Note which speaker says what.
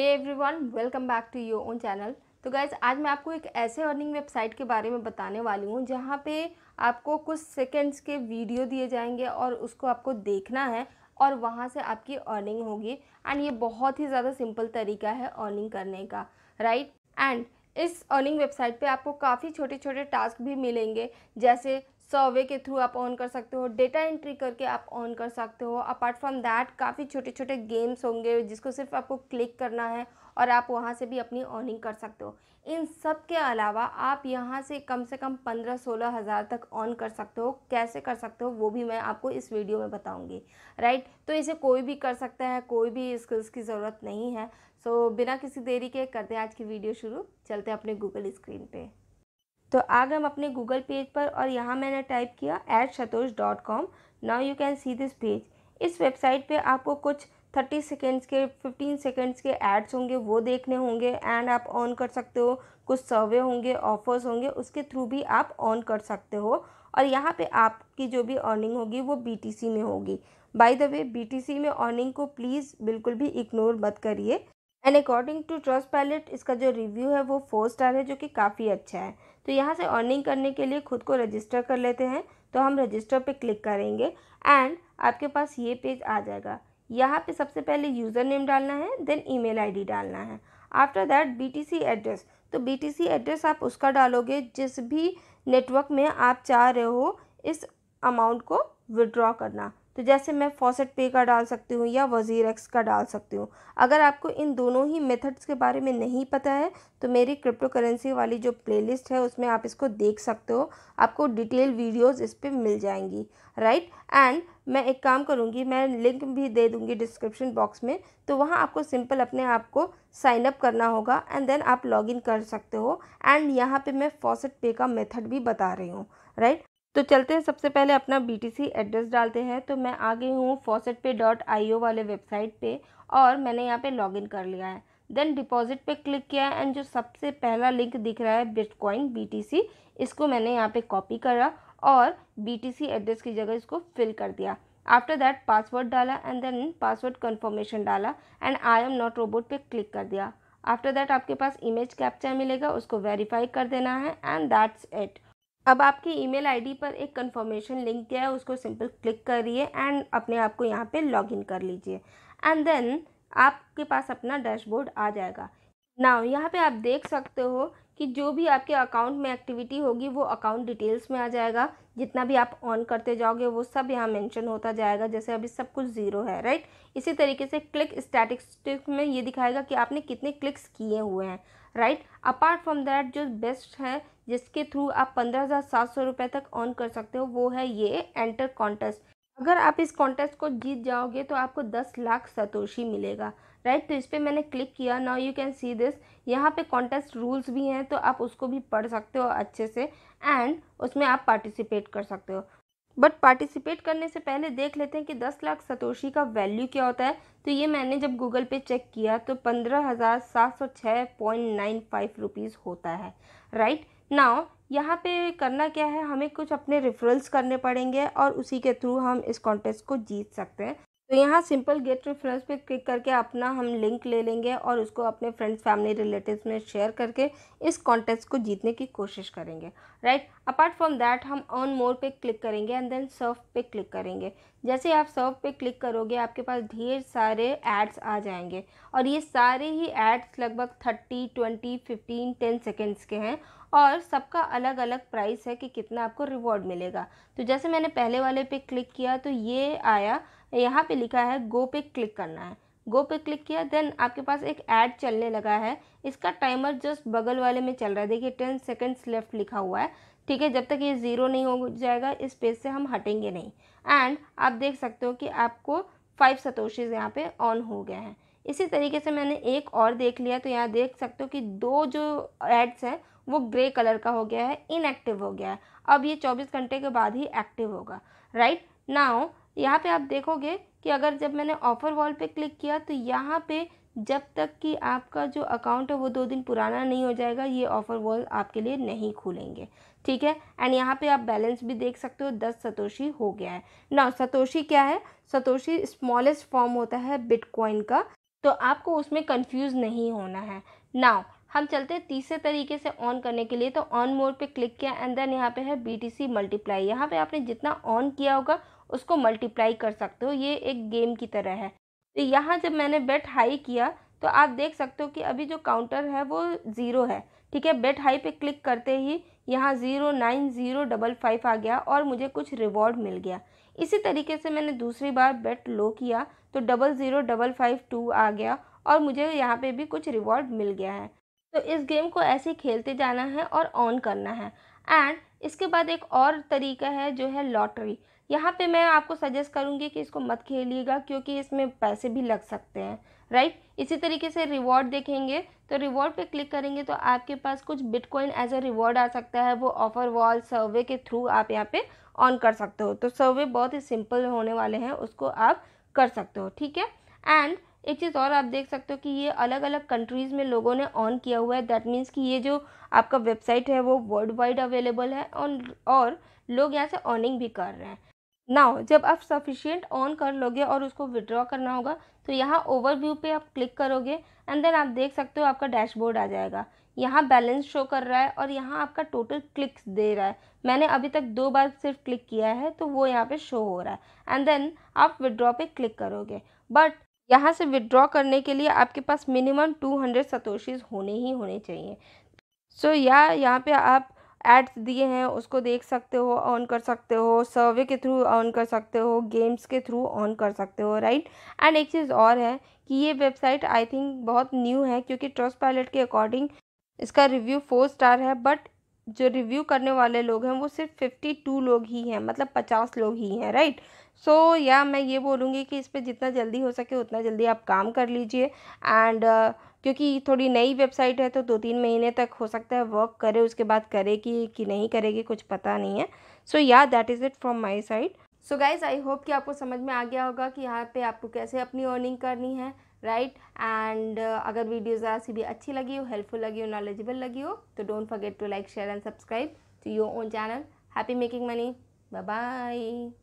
Speaker 1: Hey everyone welcome back to your own channel तो guys आज मैं आपको एक ऐसे अर्निंग वेबसाइट के बारे में बताने वाली हूँ जहाँ पे आपको कुछ सेकंड्स के वीडियो दिए जाएंगे और उसको आपको देखना है और वहाँ से आपकी अर्निंग होगी एंड ये बहुत ही ज़्यादा सिंपल तरीका है अर्निंग करने का राइट right? एंड इस अर्निंग वेबसाइट पे आपको काफ़ी छोटे छोटे टास्क भी मिलेंगे जैसे सर्वे के थ्रू आप ऑन कर सकते हो डेटा एंट्री करके आप ऑन कर सकते हो अपार्ट फ्रॉम दैट काफ़ी छोटे छोटे गेम्स होंगे जिसको सिर्फ आपको क्लिक करना है और आप वहाँ से भी अपनी ऑनिंग कर सकते हो इन सब के अलावा आप यहाँ से कम से कम पंद्रह सोलह हज़ार तक ऑन कर सकते हो कैसे कर सकते हो वो भी मैं आपको इस वीडियो में बताऊँगी राइट तो इसे कोई भी कर सकता है कोई भी स्किल्स की ज़रूरत नहीं है सो बिना किसी देरी के करते हैं आज की वीडियो शुरू चलते हैं अपने गूगल स्क्रीन पर तो आगे हम अपने गूगल पेज पर और यहाँ मैंने टाइप किया एट सतोष dot com now you can see this page इस वेबसाइट पे आपको कुछ थर्टी सेकेंड्स के फिफ्टीन सेकेंड्स के एड्स होंगे वो देखने होंगे एंड आप ऑन कर सकते हो कुछ सर्वे होंगे ऑफर्स होंगे उसके थ्रू भी आप ऑन कर सकते हो और यहाँ पे आपकी जो भी अर्निंग होगी वो बी में होगी बाय द वे बी में अर्निंग को प्लीज़ बिल्कुल भी इग्नोर मत करिए and according to trust pilot इसका जो रिव्यू है वो फोर स्टार है जो कि काफ़ी अच्छा है तो यहाँ से अर्निंग करने के लिए खुद को रजिस्टर कर लेते हैं तो हम रजिस्टर पे क्लिक करेंगे एंड आपके पास ये पेज आ जाएगा यहाँ पे सबसे पहले यूज़र नेम डालना है देन ईमेल आईडी डालना है आफ्टर दैट बीटीसी एड्रेस तो बीटीसी एड्रेस आप उसका डालोगे जिस भी नेटवर्क में आप चाह रहे हो इस अमाउंट को विड्रॉ करना तो जैसे मैं फॉसेट पे का डाल सकती हूँ या वज़ीर एक्स का डाल सकती हूँ अगर आपको इन दोनों ही मेथड्स के बारे में नहीं पता है तो मेरी क्रिप्टो करेंसी वाली जो प्लेलिस्ट है उसमें आप इसको देख सकते हो आपको डिटेल वीडियोस इस पर मिल जाएंगी राइट एंड मैं एक काम करूँगी मैं लिंक भी दे दूँगी डिस्क्रिप्शन बॉक्स में तो वहाँ आपको सिंपल अपने आप को साइन अप करना होगा एंड देन आप लॉगिन कर सकते हो एंड यहाँ पे मैं फॉसेट पे का मेथड भी बता रही हूँ राइट तो चलते हैं सबसे पहले अपना बीटीसी एड्रेस डालते हैं तो मैं आ गई हूँ फॉसेट पे डॉट आई वाले वेबसाइट पे और मैंने यहाँ पे लॉगिन कर लिया है देन डिपॉजिट पे क्लिक किया है एंड जो सबसे पहला लिंक दिख रहा है बिटकॉइन बीटीसी इसको मैंने यहाँ पे कॉपी करा और बीटीसी एड्रेस की जगह इसको फिल कर दिया आफ्टर दैट पासवर्ड डाला एंड देन पासवर्ड कन्फर्मेशन डाला and I am not robot पर क्लिक कर दिया आफ्टर दैट आपके पास इमेज कैप्चर मिलेगा उसको वेरीफाई कर देना है एंड दैट्स इट अब आपकी ईमेल आईडी पर एक कंफर्मेशन लिंक दिया है उसको सिंपल क्लिक करिए एंड अपने आप को यहाँ पे लॉगिन कर लीजिए एंड देन आपके पास अपना डैशबोर्ड आ जाएगा नाउ यहाँ पे आप देख सकते हो कि जो भी आपके अकाउंट में एक्टिविटी होगी वो अकाउंट डिटेल्स में आ जाएगा जितना भी आप ऑन करते जाओगे वो सब यहाँ मेंशन होता जाएगा जैसे अभी सब कुछ ज़ीरो है राइट इसी तरीके से क्लिक स्टैटिस्टिक में ये दिखाएगा कि आपने कितने क्लिक्स किए हुए हैं राइट अपार्ट फ्रॉम दैट जो बेस्ट है जिसके थ्रू आप पंद्रह हज़ार सात सौ रुपये तक ऑन कर सकते हो वो है ये एंटर कॉन्टेस्ट अगर आप इस कॉन्टेस्ट को जीत जाओगे तो आपको दस लाख सतोशी मिलेगा राइट तो इस पर मैंने क्लिक किया now you can see this यहाँ पे कॉन्टेस्ट रूल्स भी हैं तो आप उसको भी पढ़ सकते हो अच्छे से एंड उसमें आप पार्टिसिपेट कर सकते हो बट पार्टिसिपेट करने से पहले देख लेते हैं कि दस लाख सतोशी का वैल्यू क्या होता है तो ये मैंने जब गूगल पे चेक किया तो पंद्रह हज़ार सात सौ छः पॉइंट नाइन फाइव रुपीज़ होता है राइट नाउ यहाँ पे करना क्या है हमें कुछ अपने रेफरल्स करने पड़ेंगे और उसी के थ्रू हम इस कॉन्टेस्ट को जीत सकते हैं तो यहाँ सिंपल गेट रेफरेंस पे क्लिक करके अपना हम लिंक ले लेंगे और उसको अपने फ्रेंड्स फैमिली रिलेटिव्स में शेयर करके इस कॉन्टेस्ट को जीतने की कोशिश करेंगे राइट अपार्ट फ्रॉम दैट हम ऑन मोर पे क्लिक करेंगे एंड देन सर्व पे क्लिक करेंगे जैसे आप सर्व पे क्लिक करोगे आपके पास ढेर सारे एड्स आ जाएंगे और ये सारे ही एड्स लगभग thirty twenty fifteen ten seconds के हैं और सबका अलग अलग प्राइस है कि कितना आपको रिवॉर्ड मिलेगा तो जैसे मैंने पहले वाले पे क्लिक किया तो ये आया यहाँ पे लिखा है गो पे क्लिक करना है गो पे क्लिक किया देन आपके पास एक ऐड चलने लगा है इसका टाइमर जस्ट बगल वाले में चल रहा है देखिए टेन सेकेंड्स लेफ्ट लिखा हुआ है ठीक है जब तक ये ज़ीरो नहीं हो जाएगा इस पेज से हम हटेंगे नहीं एंड आप देख सकते हो कि आपको फाइव सतोशीज यहाँ पे ऑन हो गए हैं इसी तरीके से मैंने एक और देख लिया तो यहाँ देख सकते हो कि दो जो एड्स हैं वो ग्रे कलर का हो गया है इनएक्टिव हो गया है अब ये चौबीस घंटे के बाद ही एक्टिव होगा राइट नाउ यहाँ पे आप देखोगे कि अगर जब मैंने ऑफ़र वॉल पे क्लिक किया तो यहाँ पे जब तक कि आपका जो अकाउंट है वो दो दिन पुराना नहीं हो जाएगा ये ऑफ़र वॉल आपके लिए नहीं खुलेंगे ठीक है एंड यहाँ पे आप बैलेंस भी देख सकते हो दस सतोशी हो गया है ना सतोशी क्या है सतोशी स्मॉलेस्ट फॉर्म होता है बिटकॉइन का तो आपको उसमें कन्फ्यूज़ नहीं होना है ना हम चलते हैं तीसरे तरीके से ऑन करने के लिए तो ऑन मोड पे क्लिक किया एंड देन यहाँ पे है बी टी सी मल्टीप्लाई यहाँ पे आपने जितना ऑन किया होगा उसको मल्टीप्लाई कर सकते हो ये एक गेम की तरह है तो यहाँ जब मैंने बेट हाई किया तो आप देख सकते हो कि अभी जो काउंटर है वो ज़ीरो है ठीक है बेट हाई पे क्लिक करते ही यहाँ zero nine zero double five आ गया और मुझे कुछ रिवॉर्ड मिल गया इसी तरीके से मैंने दूसरी बार बेट लो किया तो double zero double five two आ गया और मुझे यहाँ पे भी कुछ रिवॉर्ड मिल गया है तो इस गेम को ऐसे ही खेलते जाना है और ऑन करना है एंड इसके बाद एक और तरीका है जो है लॉटरी यहाँ पे मैं आपको सजेस्ट करूँगी कि इसको मत खेलिएगा क्योंकि इसमें पैसे भी लग सकते हैं राइट इसी तरीके से रिवॉर्ड देखेंगे तो रिवॉर्ड पे क्लिक करेंगे तो आपके पास कुछ बिटकॉइन एज अ रिवॉर्ड आ सकता है वो ऑफर वॉल सर्वे के थ्रू आप यहाँ पे ऑन कर सकते हो तो सर्वे बहुत ही सिंपल होने वाले हैं उसको आप कर सकते हो ठीक है एंड एक चीज़ और आप देख सकते हो कि ये अलग अलग कंट्रीज़ में लोगों ने ऑन किया हुआ है दैट मीन्स कि ये जो आपका वेबसाइट है वो वर्ल्ड वाइड अवेलेबल है और, और लोग यहाँ से ऑनिंग भी कर रहे हैं नाउ जब आप सफिशियंट ऑन कर लोगे और उसको विड्रॉ करना होगा तो यहाँ ओवरव्यू पे आप क्लिक करोगे एंड देन आप देख सकते हो आपका डैशबोर्ड आ जाएगा यहाँ बैलेंस शो कर रहा है और यहाँ आपका टोटल क्लिक्स दे रहा है मैंने अभी तक दो बार सिर्फ क्लिक किया है तो वो यहाँ पे शो हो रहा है एंड देन आप विड्रॉ पे क्लिक करोगे बट यहाँ से विड्रॉ करने के लिए आपके पास मिनिमम टू हंड्रेड सतोशीज़ होने ही होने चाहिए सो so, या यहाँ पे आप एड्स दिए हैं उसको देख सकते हो ऑन कर सकते हो सर्वे के थ्रू ऑन कर सकते हो गेम्स के थ्रू ऑन कर सकते हो राइट एंड एक चीज़ और है कि ये वेबसाइट आई थिंक बहुत न्यू है क्योंकि ट्रस्ट पायलट के अकॉर्डिंग इसका रिव्यू फोर स्टार है बट जो रिव्यू करने वाले लोग हैं वो सिर्फ फिफ्टी टू लोग ही हैं मतलब पचास लोग ही हैं राइट सो so, या मैं ये बोलूँगी कि इस पर जितना जल्दी हो सके उतना जल्दी आप काम कर लीजिए एंड uh, क्योंकि थोड़ी नई वेबसाइट है तो दो तीन महीने तक हो सकता है वर्क करे उसके बाद करेगी कि नहीं करेगी कुछ पता नहीं है so yeah that is it from my side so guys I hope कि आपको समझ में आ गया होगा कि यहाँ पे आपको कैसे अपनी अर्निंग करनी है राइट right? एंड uh, अगर वीडियो ज़रा सी भी अच्छी लगी हो हेल्पफुल लगी हो नॉलेजेबल लगी हो तो don't forget to like share and subscribe to your own channel happy making money bye